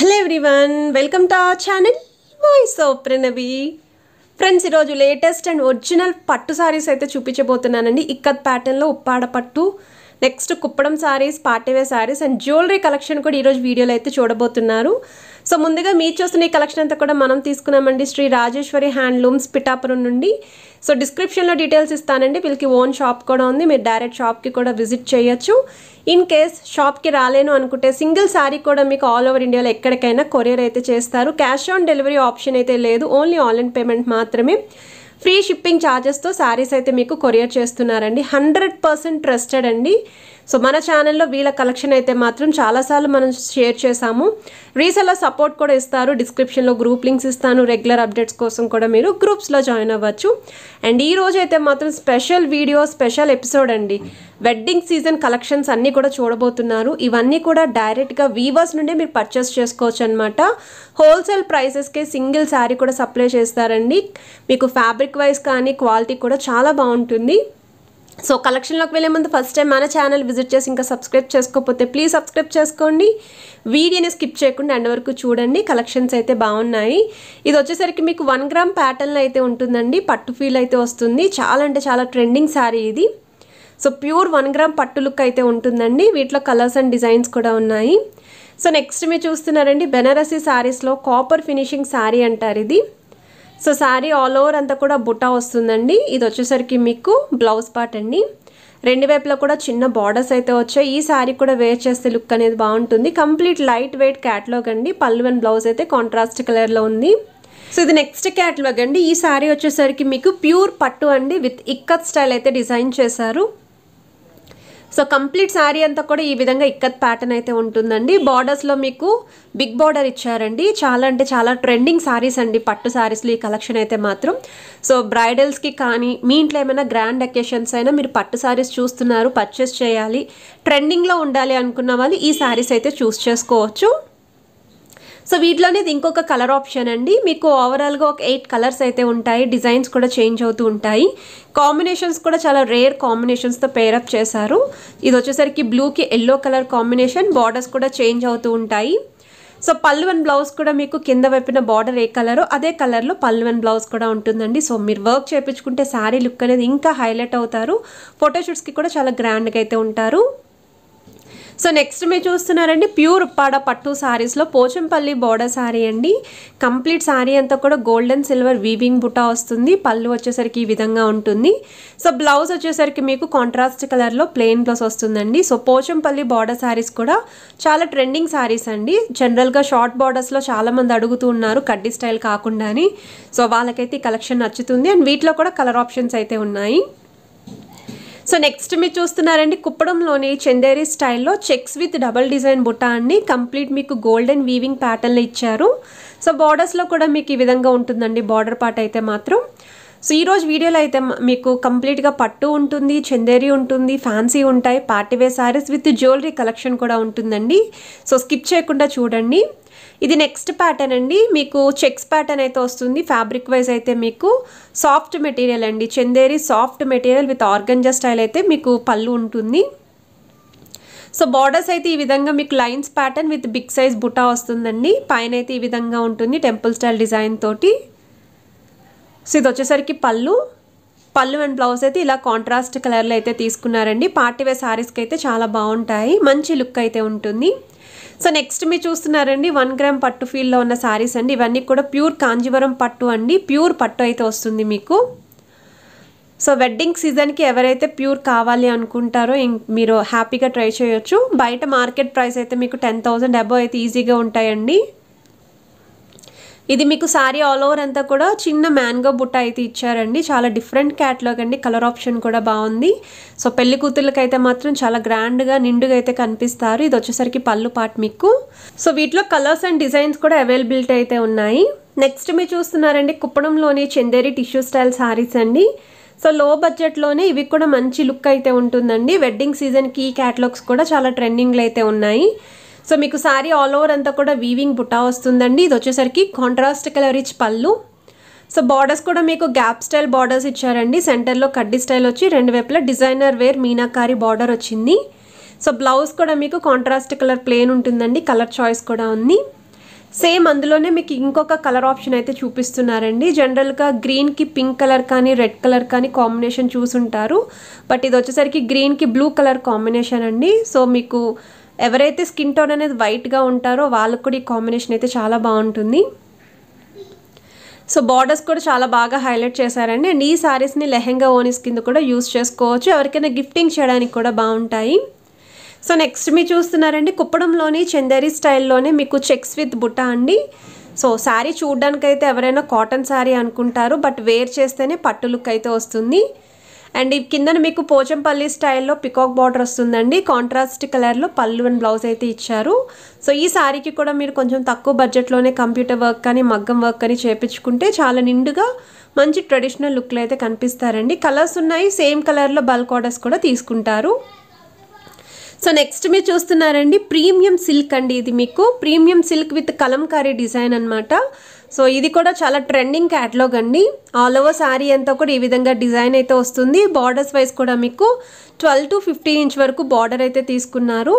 hello everyone welcome to our channel voice of Pranavi friends ఈరోజు latest and original పట్టు sarees అయితే చూపించబోతున్నానండి ఇక్కత్ ప్యాటర్న్లో ఉప్పాడ పట్టు next Kuppadam sarees party wear sarees and jewellery collection కూడా ఈరోజు వీడియోలో అయితే చూడబోతున్నారు సో ముందుగా మీరు చూస్తున్న ఈ కలెక్షన్ అంతా కూడా మనం తీసుకున్నామండి శ్రీ రాజేశ్వరి హ్యాండ్లూమ్స్ పిఠాపురం నుండి సో డిస్క్రిప్షన్లో డీటెయిల్స్ ఇస్తానండి వీళ్ళకి ఓన్ షాప్ కూడా ఉంది మీరు డైరెక్ట్ షాప్కి కూడా విజిట్ చేయొచ్చు ఇన్ కేస్ షాప్కి రాలేను అనుకుంటే సింగిల్ శారీ కూడా మీకు ఆల్ ఓవర్ ఇండియాలో ఎక్కడికైనా కొరియర్ అయితే చేస్తారు క్యాష్ ఆన్ డెలివరీ ఆప్షన్ అయితే లేదు ఓన్లీ ఆన్లైన్ పేమెంట్ మాత్రమే ఫ్రీ షిప్పింగ్ ఛార్జెస్తో శారీస్ అయితే మీకు కొరియర్ చేస్తున్నారండి హండ్రెడ్ పర్సెంట్ ట్రస్టెడ్ అండి సో మన ఛానల్లో వీళ్ళ కలెక్షన్ అయితే మాత్రం చాలాసార్లు మనం షేర్ చేశాము రీసెల్లో సపోర్ట్ కూడా ఇస్తారు డిస్క్రిప్షన్లో గ్రూప్ లింక్స్ ఇస్తాను రెగ్యులర్ అప్డేట్స్ కోసం కూడా మీరు గ్రూప్స్లో జాయిన్ అవ్వచ్చు అండ్ ఈ రోజు అయితే మాత్రం స్పెషల్ వీడియో స్పెషల్ ఎపిసోడ్ అండి వెడ్డింగ్ సీజన్ కలెక్షన్స్ అన్నీ కూడా చూడబోతున్నారు ఇవన్నీ కూడా డైరెక్ట్గా వీవర్స్ నుండే మీరు పర్చేస్ చేసుకోవచ్చు అనమాట హోల్సేల్ ప్రైసెస్కే సింగిల్ శారీ కూడా సప్లై చేస్తారండి మీకు ఫ్యాబ్రిక్ వైజ్ కానీ క్వాలిటీ కూడా చాలా బాగుంటుంది సో కలెక్షన్లోకి వెళ్ళే ముందు ఫస్ట్ టైం మన ఛానల్ విజిట్ చేసి ఇంకా సబ్స్క్రైబ్ చేసుకోకపోతే ప్లీజ్ సబ్స్క్రైబ్ చేసుకోండి వీడియోని స్కిప్ చేయకుండా అండ్ వరకు చూడండి కలెక్షన్స్ అయితే బాగున్నాయి ఇది వచ్చేసరికి మీకు వన్ గ్రామ్ ప్యాటర్న్ అయితే ఉంటుందండి పట్టు ఫీల్ అయితే వస్తుంది చాలా అంటే చాలా ట్రెండింగ్ శారీ ఇది సో ప్యూర్ వన్ గ్రామ్ పట్టు లుక్ అయితే ఉంటుందండి వీటిలో కలర్స్ అండ్ డిజైన్స్ కూడా ఉన్నాయి సో నెక్స్ట్ మీరు చూస్తున్నారండి బెనారసీ శారీస్లో కాపర్ ఫినిషింగ్ శారీ అంటారు ఇది సో శారీ ఆల్ ఓవర్ అంతా కూడా బుట్ట వస్తుందండి ఇది వచ్చేసరికి మీకు బ్లౌజ్ పార్ట్ అండి రెండు వైపులా కూడా చిన్న బార్డర్స్ అయితే వచ్చాయి ఈ శారీ కూడా వేర్ చేస్తే లుక్ అనేది బాగుంటుంది కంప్లీట్ లైట్ వెయిట్ క్యాట్లాగ్ అండి పళ్ళు అండ్ బ్లౌజ్ అయితే కాంట్రాస్ట్ కలర్లో ఉంది సో ఇది నెక్స్ట్ క్యాట్లాగ్ అండి ఈ శారీ వచ్చేసరికి మీకు ప్యూర్ పట్టు అండి విత్ ఇక్కత్ స్టైల్ అయితే డిజైన్ చేశారు సో కంప్లీట్ శారీ అంతా కూడా ఈ విధంగా ఇక్కత్ ప్యాటర్న్ అయితే ఉంటుందండి బార్డర్స్లో మీకు బిగ్ బార్డర్ ఇచ్చారండి చాలా అంటే చాలా ట్రెండింగ్ శారీస్ అండి పట్టు శారీస్లో ఈ కలెక్షన్ అయితే మాత్రం సో బ్రైడల్స్కి కానీ మీ ఇంట్లో ఏమైనా గ్రాండ్ అకేషన్స్ అయినా మీరు పట్టు శారీస్ చూస్తున్నారు పర్చేస్ చేయాలి ట్రెండింగ్లో ఉండాలి అనుకున్న వాళ్ళు ఈ శారీస్ అయితే చూస్ చేసుకోవచ్చు సో వీటిలోనే ఇంకొక కలర్ ఆప్షన్ అండి మీకు ఓవరాల్గా ఒక ఎయిట్ కలర్స్ అయితే ఉంటాయి డిజైన్స్ కూడా చేంజ్ అవుతూ ఉంటాయి కాంబినేషన్స్ కూడా చాలా రేర్ కాంబినేషన్స్తో పేరప్ చేశారు ఇది వచ్చేసరికి బ్లూకి ఎల్లో కలర్ కాంబినేషన్ బార్డర్స్ కూడా చేంజ్ అవుతూ ఉంటాయి సో పళ్ళు అండ్ బ్లౌజ్ కూడా మీకు కింద వైపున బార్డర్ ఏ కలరో అదే కలర్లో పళ్ళు అండ్ బ్లౌజ్ కూడా ఉంటుందండి సో మీరు వర్క్ చేయించుకుంటే శారీ లుక్ అనేది ఇంకా హైలైట్ అవుతారు ఫోటోషూట్స్కి కూడా చాలా గ్రాండ్గా అయితే ఉంటారు సో నెక్స్ట్ మీరు చూస్తున్నారండి ప్యూర్ ఉప్పాడ పట్టు శారీస్లో పోచంపల్లి బోర్డర్ శారీ అండి కంప్లీట్ శారీ అంతా కూడా గోల్డెన్ సిల్వర్ వీవింగ్ బుటా వస్తుంది పళ్ళు వచ్చేసరికి ఈ విధంగా ఉంటుంది సో బ్లౌజ్ వచ్చేసరికి మీకు కాంట్రాస్ట్ కలర్లో ప్లెయిన్ బ్లౌజ్ వస్తుందండి సో పోచంపల్లి బార్డర్ శారీస్ కూడా చాలా ట్రెండింగ్ శారీస్ అండి జనరల్గా షార్ట్ బార్డర్స్లో చాలామంది అడుగుతూ ఉన్నారు కడ్డీ స్టైల్ కాకుండా సో వాళ్ళకైతే ఈ కలెక్షన్ నచ్చుతుంది అండ్ వీటిలో కూడా కలర్ ఆప్షన్స్ అయితే ఉన్నాయి సో నెక్స్ట్ మీరు చూస్తున్నారండి కుప్పడంలోని చందేరి స్టైల్లో చెక్స్ విత్ డబల్ డిజైన్ బుట్ట అండి కంప్లీట్ మీకు గోల్డెన్ వీవింగ్ ప్యాటర్న్ ఇచ్చారు సో బార్డర్స్లో కూడా మీకు ఈ విధంగా ఉంటుందండి బార్డర్ పార్ట్ అయితే మాత్రం సో ఈరోజు వీడియోలో అయితే మీకు కంప్లీట్గా పట్టు ఉంటుంది చందేరి ఉంటుంది ఫ్యాన్సీ ఉంటాయి party wear sarees with jewellery collection కూడా ఉంటుందండి సో స్కిప్ చేయకుండా చూడండి ఇది నెక్స్ట్ ప్యాటర్న్ అండి మీకు చెక్స్ ప్యాటర్న్ అయితే వస్తుంది ఫ్యాబ్రిక్ వైజ్ అయితే మీకు సాఫ్ట్ మెటీరియల్ అండి Chanderi soft material with organza style అయితే మీకు పళ్ళు ఉంటుంది సో బార్డర్స్ అయితే ఈ విధంగా మీకు lines pattern with big size బుటా వస్తుందండి పైన అయితే ఈ విధంగా ఉంటుంది టెంపుల్ స్టైల్ డిజైన్ తోటి సో ఇది వచ్చేసరికి పళ్ళు పళ్ళు అండ్ బ్లౌజ్ అయితే ఇలా కాంట్రాస్ట్ కలర్లో అయితే తీసుకున్నారండి పార్టీవే శారీస్కి అయితే చాలా బాగుంటాయి మంచి లుక్ అయితే ఉంటుంది సో నెక్స్ట్ మీరు చూస్తున్నారండి వన్ గ్రామ్ పట్టు ఫీల్డ్లో ఉన్న శారీస్ అండి ఇవన్నీ కూడా ప్యూర్ కాంజీవరం పట్టు అండి ప్యూర్ పట్టు అయితే వస్తుంది మీకు సో వెడ్డింగ్ సీజన్కి ఎవరైతే ప్యూర్ కావాలి అనుకుంటారో మీరు హ్యాపీగా ట్రై చేయొచ్చు బయట మార్కెట్ ప్రైస్ అయితే మీకు టెన్ థౌజండ్ అబవ్ అయితే ఈజీగా ఉంటాయండి ఇది మీకు సారీ ఆల్ ఓవర్ అంతా కూడా చిన్న మ్యాంగో బుట్ట అయితే ఇచ్చారండి చాలా డిఫరెంట్ క్యాట్లాగ్ అండి కలర్ ఆప్షన్ కూడా బాగుంది సో పెళ్లి కూతుర్లకైతే మాత్రం చాలా గ్రాండ్గా నిండుగా అయితే కనిపిస్తారు ఇది వచ్చేసరికి పళ్ళు పాట్ మీకు సో వీటిలో కలర్స్ అండ్ డిజైన్స్ కూడా అవైలబిలిటీ అయితే ఉన్నాయి నెక్స్ట్ మీరు చూస్తున్నారండి కుప్పడంలోని చందేరి టిష్యూ స్టైల్ శారీస్ అండి సో లో బడ్జెట్లోనే ఇవి కూడా మంచి లుక్ అయితే ఉంటుందండి వెడ్డింగ్ సీజన్కి ఈ క్యాటలాగ్స్ కూడా చాలా ట్రెండింగ్లో అయితే ఉన్నాయి సో మీకు సారీ ఆల్ ఓవర్ అంతా కూడా వీవింగ్ బుట్టా వస్తుందండి ఇది వచ్చేసరికి కాంట్రాస్ట్ కలర్ రిచ్ పళ్ళు సో బార్డర్స్ కూడా మీకు గ్యాప్ స్టైల్ బార్డర్స్ ఇచ్చారండి సెంటర్లో కడ్డీ స్టైల్ వచ్చి రెండు వైపులా డిజైనర్ వేర్ మీనాకారి బార్డర్ వచ్చింది సో బ్లౌజ్ కూడా మీకు కాంట్రాస్ట్ కలర్ ప్లేన్ ఉంటుందండి కలర్ చాయిస్ కూడా ఉంది సేమ్ అందులోనే మీకు ఇంకొక కలర్ ఆప్షన్ అయితే చూపిస్తున్నారండి జనరల్గా గ్రీన్కి పింక్ కలర్ కానీ రెడ్ కలర్ కానీ కాంబినేషన్ చూసుంటారు బట్ ఇది వచ్చేసరికి గ్రీన్కి బ్లూ కలర్ కాంబినేషన్ అండి సో మీకు ఎవరైతే స్కిన్ టోన్ అనేది వైట్గా ఉంటారో వాళ్ళకు కూడా ఈ కాంబినేషన్ అయితే చాలా బాగుంటుంది సో బార్డర్స్ కూడా చాలా బాగా హైలైట్ చేశారండి అండ్ ఈ శారీస్ని లెహెంగా ఓనీస్ కింద కూడా యూస్ చేసుకోవచ్చు ఎవరికైనా గిఫ్టింగ్ చేయడానికి కూడా బాగుంటాయి సో నెక్స్ట్ మీరు చూస్తున్నారండి కుప్పడంలోని చందేరి స్టైల్లోనే మీకు చెక్స్ విత్ బుట్ట అండి సో శారీ చూడ్డానికైతే ఎవరైనా కాటన్ శారీ అనుకుంటారు బట్ వేర్ చేస్తేనే పట్టు లుక్ అయితే వస్తుంది అండ్ ఈ కిందన మీకు పోచంపల్లి స్టైల్లో పికాక్ బార్డర్ వస్తుందండి కాంట్రాస్ట్ కలర్లో పళ్ళు అండ్ బ్లౌజ్ అయితే ఇచ్చారు సో ఈ శారీకి కూడా మీరు కొంచెం తక్కువ బడ్జెట్లోనే కంప్యూటర్ వర్క్ కానీ మగ్గం వర్క్ కానీ చేపించుకుంటే చాలా నిండుగా మంచి ట్రెడిషనల్ లుక్లో అయితే కనిపిస్తారండి కలర్స్ ఉన్నాయి సేమ్ కలర్లో బల్క్ ఆర్డర్స్ కూడా తీసుకుంటారు సో నెక్స్ట్ మీరు చూస్తున్నారండి ప్రీమియం సిల్క్ అండి ఇది మీకు premium silk with Kalamkari design అనమాట సో ఇది కూడా చాలా ట్రెండింగ్ క్యాట్లాగ్ అండి ఆల్ ఓవర్ శారీ అంతా కూడా ఈ విధంగా డిజైన్ అయితే వస్తుంది బార్డర్స్ వైజ్ కూడా మీకు ట్వెల్వ్ టు ఫిఫ్టీన్ ఇంచ్ వరకు బార్డర్ అయితే తీసుకున్నారు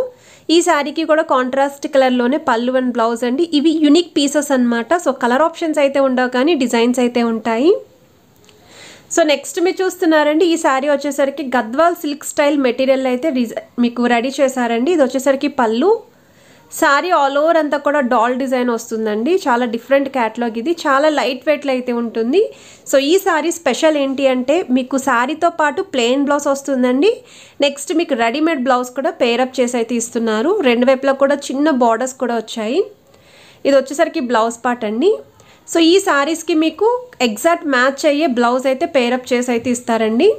ఈ శారీకి కూడా కాంట్రాస్ట్ కలర్లోనే పళ్ళు అండ్ బ్లౌజ్ అండి ఇవి యునిక్ పీసెస్ అనమాట సో కలర్ ఆప్షన్స్ అయితే ఉండవు కానీ డిజైన్స్ అయితే ఉంటాయి సో నెక్స్ట్ మీరు చూస్తున్నారండి ఈ శారీ వచ్చేసరికి గద్వాల్ సిల్క్ స్టైల్ మెటీరియల్ అయితే మీకు రెడీ చేశారండి ఇది వచ్చేసరికి పళ్ళు శారీ ఆల్ ఓవర్ అంతా కూడా డాల్ డిజైన్ వస్తుందండి చాలా డిఫరెంట్ క్యాటలాగ్ ఇది చాలా లైట్ వెయిట్లో అయితే ఉంటుంది సో ఈ శారీ స్పెషల్ ఏంటి అంటే మీకు శారీతో పాటు ప్లెయిన్ బ్లౌజ్ వస్తుందండి నెక్స్ట్ మీకు రెడీమేడ్ బ్లౌజ్ కూడా పేరప్ చేసి అయితే ఇస్తున్నారు రెండు వైపులా కూడా చిన్న బార్డర్స్ కూడా వచ్చాయి ఇది వచ్చేసరికి బ్లౌజ్ పార్ట్ అండి సో ఈ శారీస్కి మీకు ఎగ్జాక్ట్ మ్యాచ్ అయ్యే బ్లౌజ్ అయితే పేరప్ చేసి అయితే ఇస్తారండి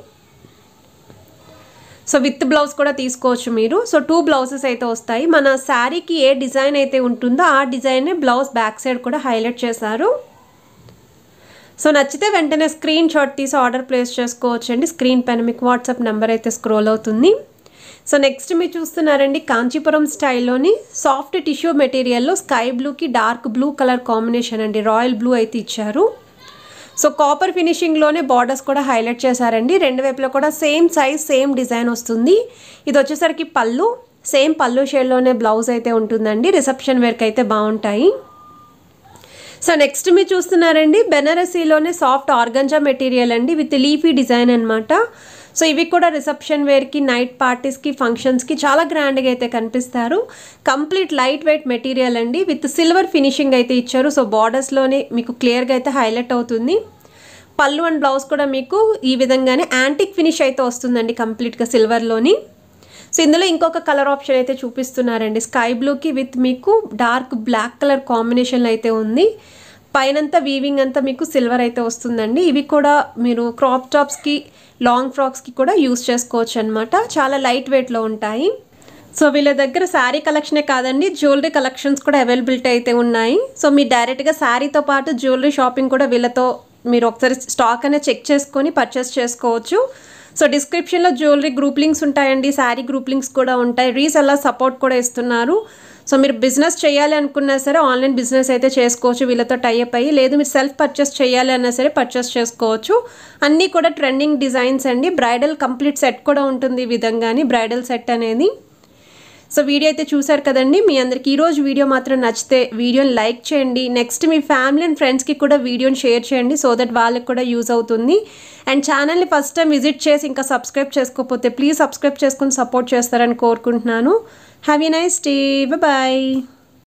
సో విత్ బ్లౌజ్ కూడా తీసుకోవచ్చు మీరు సో టూ బ్లౌజెస్ అయితే వస్తాయి మన శారీకి ఏ డిజైన్ అయితే ఉంటుందో ఆ డిజైన్నే బ్లౌజ్ బ్యాక్ సైడ్ కూడా హైలైట్ చేశారు సో నచ్చితే వెంటనే స్క్రీన్ షాట్ తీసి ఆర్డర్ ప్లేస్ చేసుకోవచ్చండి స్క్రీన్ పైన మీకు వాట్సాప్ నెంబర్ అయితే స్క్రోల్ అవుతుంది సో నెక్స్ట్ మీరు చూస్తున్నారండి కాంచీపురం స్టైల్లోని సాఫ్ట్ టిష్యూ మెటీరియల్లో స్కై బ్లూకి డార్క్ బ్లూ కలర్ కాంబినేషన్ అండి రాయల్ బ్లూ అయితే ఇచ్చారు సో కాపర్ ఫినిషింగ్లోనే బార్డర్స్ కూడా హైలైట్ చేశారండి రెండు వైపులో కూడా సేమ్ సైజ్ సేమ్ డిజైన్ వస్తుంది ఇది వచ్చేసరికి పళ్ళు సేమ్ పళ్ళు షేడ్లోనే బ్లౌజ్ అయితే ఉంటుందండి రిసెప్షన్ వేర్కి అయితే బాగుంటాయి సో నెక్స్ట్ మీరు చూస్తున్నారండి బెనారసీలోనే సాఫ్ట్ ఆర్గంజా మెటీరియల్ అండి విత్ లీఫీ డిజైన్ అనమాట సో ఇవి కూడా రిసెప్షన్ వేర్కి నైట్ పార్టీస్కి ఫంక్షన్స్కి చాలా గ్రాండ్గా అయితే కనిపిస్తారు కంప్లీట్ లైట్ వెయిట్ మెటీరియల్ అండి విత్ సిల్వర్ ఫినిషింగ్ అయితే ఇచ్చారు సో బార్డర్స్లోనే మీకు క్లియర్గా అయితే హైలైట్ అవుతుంది పళ్ళు అండ్ బ్లౌజ్ కూడా మీకు ఈ విధంగానే యాంటిక్ ఫినిష్ అయితే వస్తుందండి కంప్లీట్గా సిల్వర్లోని సో ఇందులో ఇంకొక కలర్ ఆప్షన్ అయితే చూపిస్తున్నారండి స్కై బ్లూకి విత్ మీకు డార్క్ బ్లాక్ కలర్ కాంబినేషన్లో అయితే ఉంది పైనంతా వీవింగ్ అంతా మీకు సిల్వర్ అయితే వస్తుందండి ఇవి కూడా మీరు క్రాప్ టాప్స్కి లాంగ్ ఫ్రాక్స్కి కూడా యూస్ చేసుకోవచ్చు అనమాట చాలా లైట్ వెయిట్లో ఉంటాయి సో వీళ్ళ దగ్గర శారీ కలెక్షనే కాదండి జ్యువెలరీ కలెక్షన్స్ కూడా అవైలబిలిటీ అయితే ఉన్నాయి సో మీరు డైరెక్ట్గా శారీతో పాటు జ్యువెలరీ షాపింగ్ కూడా వీళ్ళతో మీరు ఒకసారి స్టాక్ అనేది చెక్ చేసుకొని పర్చేస్ చేసుకోవచ్చు సో డిస్క్రిప్షన్లో జ్యువెలరీ గ్రూప్ లింక్స్ ఉంటాయండి శారీ గ్రూప్ లింక్స్ కూడా ఉంటాయి రీస్ అలా సపోర్ట్ కూడా ఇస్తున్నారు సో మీరు బిజినెస్ చేయాలి అనుకున్నా సరే ఆన్లైన్ బిజినెస్ అయితే చేసుకోవచ్చు వీళ్ళతో టైప్ అయ్యి లేదు మీరు సెల్ఫ్ పర్చేస్ చేయాలి అన్నా సరే పర్చేస్ చేసుకోవచ్చు అన్నీ కూడా ట్రెండింగ్ డిజైన్స్ అండి బ్రైడల్ కంప్లీట్ సెట్ కూడా ఉంటుంది ఈ విధంగానే బ్రైడల్ సెట్ అనేది సో వీడియో అయితే చూశారు కదండి మీ అందరికి ఈరోజు వీడియో మాత్రం నచ్చితే వీడియోని లైక్ చేయండి నెక్స్ట్ మీ ఫ్యామిలీ అండ్ ఫ్రెండ్స్కి కూడా వీడియోని షేర్ చేయండి సో దట్ వాళ్ళకి కూడా యూజ్ అవుతుంది అండ్ ఛానల్ని ఫస్ట్ టైం విజిట్ చేసి ఇంకా సబ్స్క్రైబ్ చేసుకోకపోతే ప్లీజ్ సబ్స్క్రైబ్ చేసుకుని సపోర్ట్ చేస్తారని కోరుకుంటున్నాను హ్యావ్ నైస్ డే బాయ్